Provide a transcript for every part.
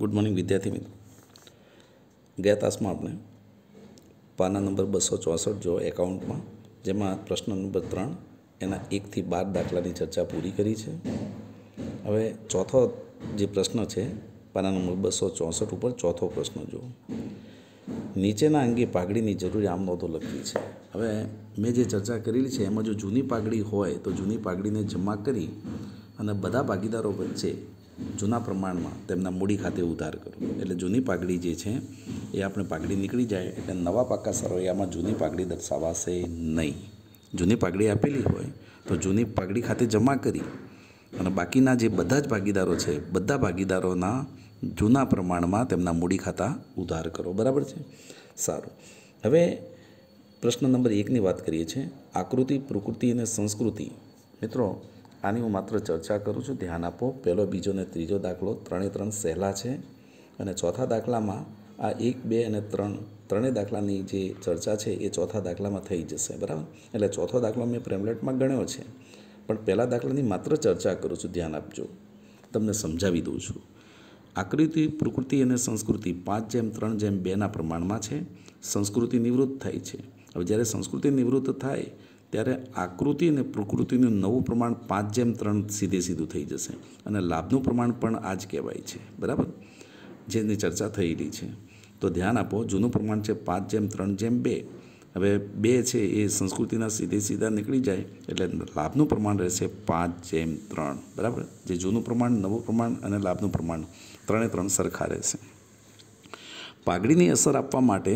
good morning વિદ્યાર્થી મિત્રો ગયા તાસમાં આપણે પાના નંબર બસો ચોસઠ જો એકાઉન્ટમાં જેમાં પ્રશ્ન નંબર ત્રણ એના એકથી બાર દાખલાની ચર્ચા પૂરી કરી છે હવે ચોથો જે પ્રશ્ન છે પાના નંબર બસો ચોસઠ ઉપર ચોથો પ્રશ્ન જુઓ નીચેના અંગે પાઘડીની જરૂરી આમ નોંધો લખવી છે હવે મેં જે ચર્ચા કરેલી છે એમાં જો જૂની પાઘડી હોય તો જૂની પાઘડીને જમા કરી અને બધા ભાગીદારો વચ્ચે જૂના પ્રમાણમાં તેમના મૂડી ખાતે ઉધાર કરો એટલે જૂની પાઘડી જે છે એ આપણે પાઘડી નીકળી જાય એટલે નવા પાકા સરવૈયામાં જૂની પાઘડી દર્શાવાશે નહીં જૂની પાઘડી આપેલી હોય તો જૂની પાઘડી ખાતે જમા કરી અને બાકીના જે બધા જ ભાગીદારો છે બધા ભાગીદારોના જૂના પ્રમાણમાં તેમના મૂડી ખાતા ઉધાર કરો બરાબર છે સારું હવે પ્રશ્ન નંબર એકની વાત કરીએ છીએ આકૃતિ પ્રકૃતિ અને સંસ્કૃતિ મિત્રો આની હું માત્ર ચર્ચા કરું છું ધ્યાન આપો પહેલો બીજો અને ત્રીજો દાખલો ત્રણે ત્રણ સહેલા છે અને ચોથા દાખલામાં આ એક બે અને ત્રણ ત્રણેય દાખલાની જે ચર્ચા છે એ ચોથા દાખલામાં થઈ જશે બરાબર એટલે ચોથો દાખલો મેં પ્રેમલેટમાં ગણ્યો છે પણ પહેલા દાખલાની માત્ર ચર્ચા કરું છું ધ્યાન આપજો તમને સમજાવી દઉં છું આકૃતિ પ્રકૃતિ અને સંસ્કૃતિ પાંચ જેમ ત્રણ જેમ બેના પ્રમાણમાં છે સંસ્કૃતિ નિવૃત્ત થાય છે હવે જ્યારે સંસ્કૃતિ નિવૃત્ત થાય ત્યારે આકૃતિ અને પ્રકૃતિનું નવું પ્રમાણ પાંચ જેમ ત્રણ સીધે સીધું થઈ જશે અને લાભનું પ્રમાણ પણ આ જ કહેવાય છે બરાબર જેની ચર્ચા થયેલી છે તો ધ્યાન આપો જૂનું પ્રમાણ છે પાંચ જેમ ત્રણ જેમ બે હવે બે છે એ સંસ્કૃતિના સીધે સીધા નીકળી જાય એટલે લાભનું પ્રમાણ રહેશે પાંચ જેમ ત્રણ બરાબર જે જૂનું પ્રમાણ નવું પ્રમાણ અને લાભનું પ્રમાણ ત્રણે ત્રણ સરખા રહેશે પાઘડીની અસર આપવા માટે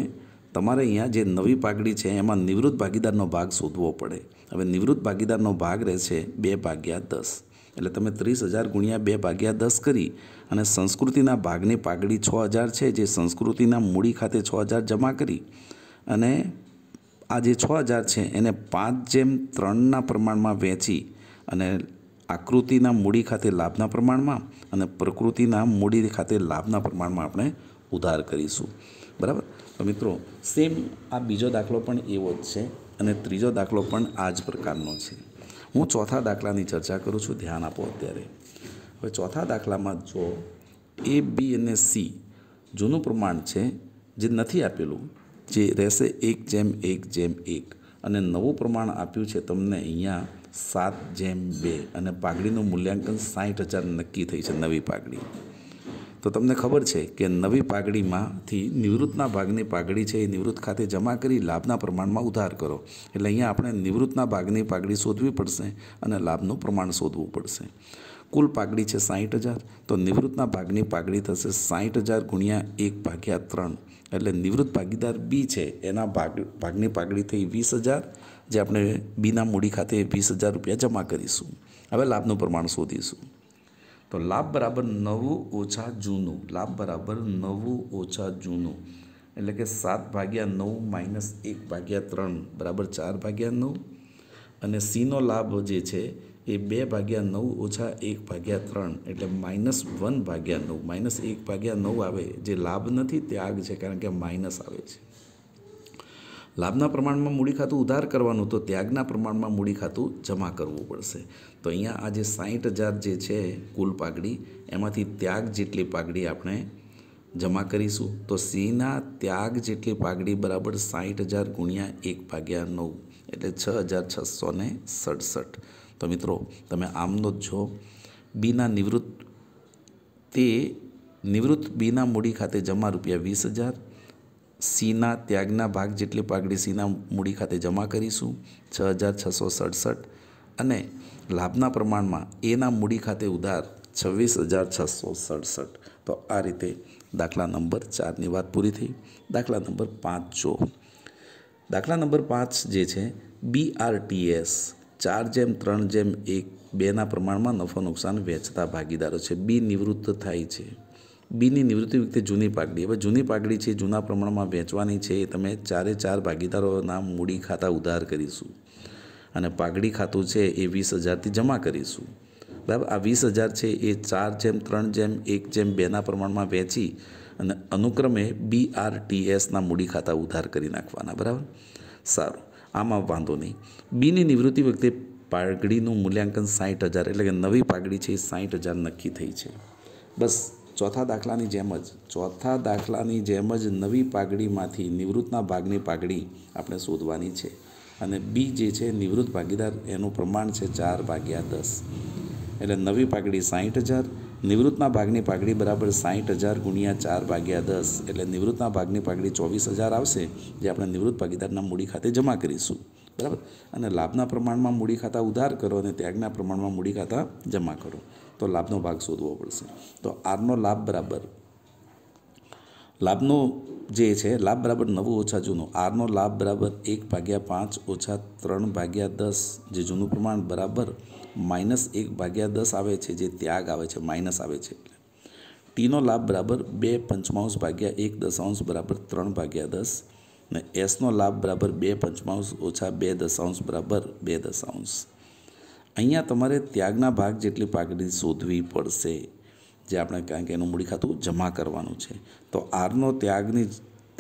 તમારે અહીંયા જે નવી પાઘડી છે એમાં નિવૃત્ત ભાગીદારનો ભાગ શોધવો પડે હવે નિવૃત્ત ભાગીદારનો ભાગ રહેશે બે ભાગ્યા દસ એટલે તમે ત્રીસ હજાર ગુણ્યા બે ભાગ્યા દસ કરી અને સંસ્કૃતિના ભાગની પાઘડી છ હજાર છે જે સંસ્કૃતિના મૂડી ખાતે છ હજાર જમા કરી અને આ જે છ હજાર છે એને પાંચ જેમ ત્રણના પ્રમાણમાં વેચી અને આકૃતિના મૂડી ખાતે લાભના પ્રમાણમાં અને પ્રકૃતિના મૂડી ખાતે લાભના પ્રમાણમાં આપણે ઉધાર કરીશું બરાબર તો મિત્રો સેમ આ બીજો દાખલો પણ એવો જ છે અને ત્રીજો દાખલો પણ આ જ પ્રકારનો છે હું ચોથા દાખલાની ચર્ચા કરું છું ધ્યાન આપો અત્યારે હવે ચોથા દાખલામાં જો એ બી અને સી જૂનું પ્રમાણ છે જે નથી આપેલું જે રહેશે એક જેમ એક જેમ એક અને નવું પ્રમાણ આપ્યું છે તમને અહીંયા સાત જેમ બે અને પાઘડીનું મૂલ્યાંકન સાઠ હજાર નક્કી થઈ છે નવી પાઘડી તો તમને ખબર છે કે નવી પાઘડીમાંથી નિવૃત્તના ભાગની પાઘડી છે એ નિવૃત્ત ખાતે જમા કરી લાભના પ્રમાણમાં ઉધાર કરો એટલે અહીંયા આપણે નિવૃત્તના ભાગની પાઘડી શોધવી પડશે અને લાભનું પ્રમાણ શોધવું પડશે કુલ પાઘડી છે સાહીઠ હજાર તો નિવૃત્તના ભાગની પાઘડી થશે સાહીઠ હજાર ગુણ્યા એક ભાગ્યા ત્રણ એટલે નિવૃત્ત ભાગીદાર બી છે એના ભાગ ભાગની પાઘડી થઈ વીસ હજાર જે આપણે બીના મૂડી ખાતે વીસ હજાર રૂપિયા જમા કરીશું હવે લાભનું પ્રમાણ શોધીશું તો લાભ બરાબર નવું ઓછા જૂનું લાભ બરાબર નવું ઓછા જૂનું એટલે કે સાત ભાગ્યા નવ માઇનસ એક ભાગ્યા ત્રણ બરાબર ચાર ભાગ્યા નવ અને સીનો લાભ જે છે એ બે ભાગ્યા નવ ઓછા એક ભાગ્યા ત્રણ એટલે માઇનસ વન ભાગ્યા નવ માઇનસ એક ભાગ્યા નવ આવે જે લાભ નથી તે આગ છે કારણ કે માઇનસ આવે છે લાભના પ્રમાણમાં મૂડી ખાતું ઉધાર કરવાનું તો ત્યાગના પ્રમાણમાં મૂડી ખાતું જમા કરવું પડશે તો અહીંયા આ જે સાહીઠ હજાર જે છે કુલ પાઘડી એમાંથી ત્યાગ જેટલી પાઘડી આપણે જમા કરીશું તો સિંહના ત્યાગ જેટલી પાઘડી બરાબર સાઠ હજાર ગુણ્યા એક ભાગ્યા નવ એટલે છ હજાર છસો ને સડસઠ તો મિત્રો તમે આમનો જ છો બીના નિવૃત્ત તે નિવૃત્ત બીના મૂડી ખાતે જમા રૂપિયા વીસ હજાર સીના ત્યાગના ભાગ જેટલી પાઘડી સીના મૂડી ખાતે જમા કરીશું છ હજાર છસો સડસઠ અને લાભના પ્રમાણમાં એના મૂડી ખાતે ઉધાર છવ્વીસ હજાર છસો સડસઠ તો આ રીતે દાખલા નંબર ચારની વાત પૂરી થઈ દાખલા નંબર પાંચ જો દાખલા નંબર પાંચ જે છે બીઆરટીએસ ચાર જેમ ત્રણ જેમ એક બેના પ્રમાણમાં નફો નુકસાન વેચતા ભાગીદારો છે બી નિવૃત્ત થાય છે બીની નિવૃત્તિ વખતે જૂની પાઘડી હવે જૂની પાઘડી છે જૂના પ્રમાણમાં વેચવાની છે એ તમે ચારે ચાર ભાગીદારોના મૂડી ખાતા ઉધાર કરીશું અને પાઘડી ખાતું છે એ વીસ હજારથી જમા કરીશું બરાબર આ વીસ હજાર છે એ ચાર જેમ ત્રણ જેમ એક જેમ બેના પ્રમાણમાં વેચી અને અનુક્રમે બી બીઆરટીએસના મૂડી ખાતા ઉધાર કરી નાખવાના બરાબર સારું આમાં વાંધો નહીં બીની નિવૃત્તિ વખતે પાઘડીનું મૂલ્યાંકન સાઠ હજાર એટલે કે નવી પાઘડી છે એ સાઠ હજાર નક્કી થઈ છે બસ ચોથા દાખલાની જેમ જ ચોથા દાખલાની જેમ જ નવી પાઘડીમાંથી નિવૃત્તના ભાગની પાઘડી આપણે શોધવાની છે અને બી જે છે નિવૃત્ત ભાગીદાર એનું પ્રમાણ છે ચાર ભાગ્યા દસ એટલે નવી પાઘડી સાહીઠ હજાર નિવૃત્તના ભાગની પાઘડી બરાબર સાઠ હજાર ગુણ્યા ચાર ભાગ્યા દસ એટલે નિવૃત્તના ભાગની પાઘડી ચોવીસ હજાર આવશે જે આપણે નિવૃત્ત ભાગીદારના મૂડી ખાતે જમા કરીશું બરાબર અને લાભના પ્રમાણમાં મૂડી ખાતા ઉધાર કરો અને ત્યાગના પ્રમાણમાં મૂડી ખાતા જમા કરો તો લાભનો ભાગ શોધવો પડશે તો આરનો લાભ બરાબર લાભનો જે છે લાભ બરાબર નવું ઓછા જૂનું આરનો લાભ બરાબર એક ભાગ્યા પાંચ ઓછા ત્રણ ભાગ્યા દસ જે જૂનું પ્રમાણ બરાબર માઇનસ એક ભાગ્યા દસ આવે છે જે ત્યાગ આવે છે માઇનસ આવે છે એટલે ટીનો લાભ બરાબર બે પંચમાંશ ભાગ્યા એક દશાંશ બરાબર ત્રણ ભાગ્યા દસ ને એસનો લાભ બરાબર બે પંચમાંશ ઓછા બે દશાંશ બરાબર બે દશાંશ અહીંયા તમારે ત્યાગના ભાગ જેટલી પાઘડી શોધવી પડશે જે આપણે કારણ કે એનું મૂડી ખાતું જમા કરવાનું છે તો આરનો ત્યાગની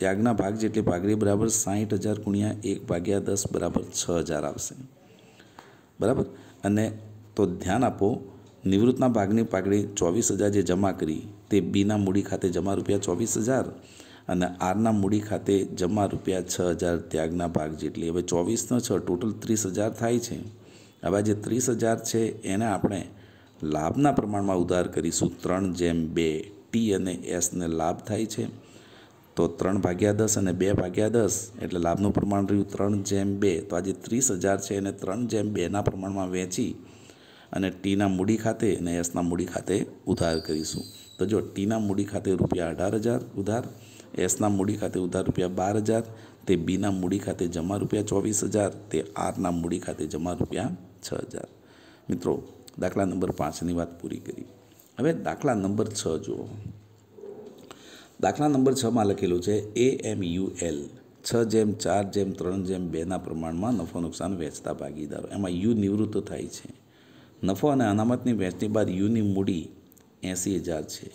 ત્યાગના ભાગ જેટલી પાઘડી બરાબર સાહીઠ હજાર ગુણ્યા એક ભાગ્યા દસ બરાબર છ હજાર આવશે બરાબર અને તો ધ્યાન આપો નિવૃત્તના ભાગની પાઘડી ચોવીસ હજાર જે જમા કરી તે બીના મૂડી ખાતે જમા રૂપિયા ચોવીસ હજાર અને આરના મૂડી ખાતે જમા રૂપિયા છ હજાર ત્યાગના ભાગ જેટલી હવે ચોવીસનો છ ટોટલ ત્રીસ હજાર થાય છે હવે જે ત્રીસ હજાર છે એને આપણે લાભના પ્રમાણમાં ઉધાર કરીશું ત્રણ જેમ બે ટી અને એસને લાભ થાય છે તો ત્રણ ભાગ્યા દસ અને બે ભાગ્યા દસ એટલે લાભનું પ્રમાણ રહ્યું ત્રણ જેમ બે તો આજે ત્રીસ હજાર છે એને ત્રણ જેમ બેના પ્રમાણમાં વેચી અને ટીના મૂડી ખાતે અને એસના મૂડી ખાતે ઉધાર કરીશું તો જો ટીના મૂડી ખાતે રૂપિયા અઢાર હજાર ઉધાર એસના મૂડી ખાતે ઉધાર રૂપિયા બાર હજાર તે બીના મૂડી ખાતે જમા રૂપિયા ચોવીસ હજાર તે આરના મૂડી ખાતે જમા રૂપિયા છ હજાર મિત્રો દાખલા નંબર પાંચની વાત પૂરી કરી હવે દાખલા નંબર છ જુઓ દાખલા નંબર છમાં લખેલું છે એ એમ યુ એલ છ જેમ ચાર જેમ ત્રણ જેમ બેના પ્રમાણમાં નફો નુકસાન વેચતા ભાગીદારો એમાં યુ નિવૃત્ત થાય છે નફો અને અનામતની વેચની બાદ યુની મૂડી એંસી હજાર છે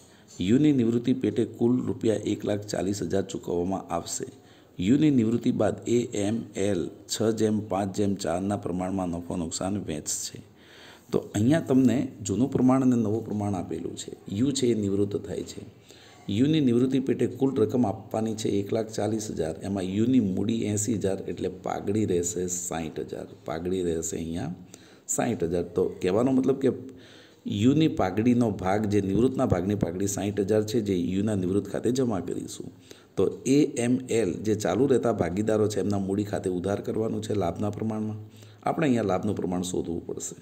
યુની નિવૃત્તિ પેટે કુલ રૂપિયા એક લાખ ચાલીસ હજાર ચૂકવવામાં આવશે યુની નિવૃત્તિ બાદ એ એમ એલ છ જેમ પાંચ જેમ ચારના પ્રમાણમાં નફો નુકસાન વેચશે તો અહીંયા તમને જૂનું પ્રમાણ અને નવું પ્રમાણ આપેલું છે યુ છે એ નિવૃત્ત થાય છે યુની નિવૃત્તિ પેટે કુલ રકમ આપવાની છે એક લાખ ચાલીસ હજાર એમાં યુની મૂડી એંસી હજાર એટલે પાઘડી રહેશે સાહીઠ હજાર પાઘડી રહેશે અહીંયા સાહીઠ હજાર તો કહેવાનો મતલબ કે યુની પાઘડીનો ભાગ જે નિવૃત્તના ભાગની પાઘડી સાહીઠ હજાર છે જે યુના નિવૃત્ત ખાતે જમા કરીશું તો એ એમ એલ જે ચાલુ રહેતા ભાગીદારો છે એમના મૂડી ખાતે ઉધાર કરવાનું છે લાભના પ્રમાણમાં આપણે અહીંયા લાભનું પ્રમાણ શોધવું પડશે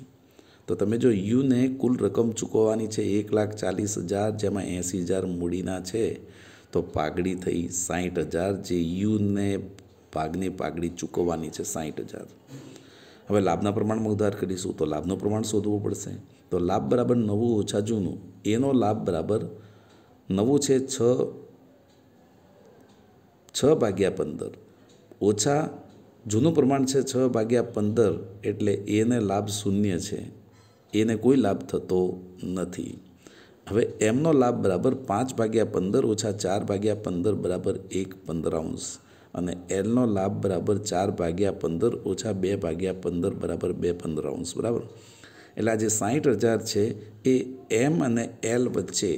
તો તમે જો યુને કુલ રકમ ચૂકવવાની છે એક લાખ ચાલીસ હજાર જેમાં એંસી હજાર મૂડીના છે તો પાગડી થઈ સાહીઠ હજાર જે યુને ભાગની પાઘડી ચૂકવવાની છે સાહીઠ હજાર હવે લાભના પ્રમાણમાં ઉધાર કરીશું તો લાભનું પ્રમાણ શોધવું પડશે તો લાભ બરાબર નવું ઓછા જૂનું એનો લાભ બરાબર નવું છે છ છ ભાગ્યા પંદર ઓછા જૂનું પ્રમાણ છે છ ભાગ્યા પંદર એટલે એને લાભ શૂન્ય છે એને કોઈ લાભ થતો નથી હવે એમનો લાભ બરાબર પાંચ ભાગ્યા પંદર ઓછા ચાર ભાગ્યા પંદર બરાબર એક પંદરાઉન્સ અને એલનો લાભ બરાબર ચાર ભાગ્યા પંદર ઓછા બે ભાગ્યા પંદર બરાબર બે પંદરાઉન્સ બરાબર એટલે આ જે સાહીઠ હજાર છે એ એમ અને એલ વચ્ચે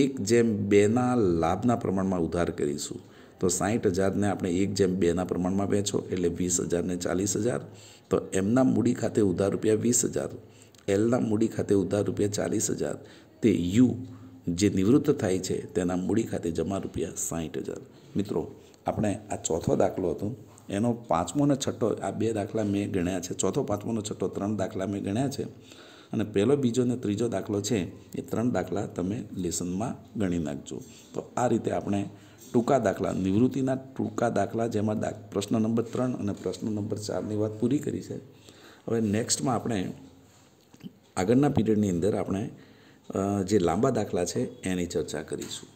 એક જેમ બેના લાભના પ્રમાણમાં ઉધાર કરીશું તો સાહીઠ હજારને આપણે એક જેમ બેના પ્રમાણમાં વેચો એટલે વીસ હજારને ચાલીસ હજાર તો એમના મૂડી ખાતે ઉધાર રૂપિયા વીસ હજાર એલના મૂડી ખાતે ઉધાર રૂપિયા ચાલીસ હજાર તે યુ જે નિવૃત્ત થાય છે તેના મૂડી ખાતે જમા રૂપિયા સાહીઠ હજાર મિત્રો આપણે આ ચોથો દાખલો હતો એનો પાંચમો અને છઠ્ઠો આ બે દાખલા મેં ગણ્યા છે ચોથો પાંચમો અને છઠ્ઠો ત્રણ દાખલા મેં ગણ્યા છે અને પહેલો બીજો અને ત્રીજો દાખલો છે એ ત્રણ દાખલા તમે લેસનમાં ગણી નાખજો તો આ રીતે આપણે ટૂંકા દાખલા નિવૃત્તિના ટૂંકા દાખલા જેમાં પ્રશ્ન નંબર ત્રણ અને પ્રશ્ન નંબર ચારની વાત પૂરી કરી છે હવે નેક્સ્ટમાં આપણે આગળના પીરિયડની અંદર આપણે જે લાંબા દાખલા છે એની ચર્ચા કરીશું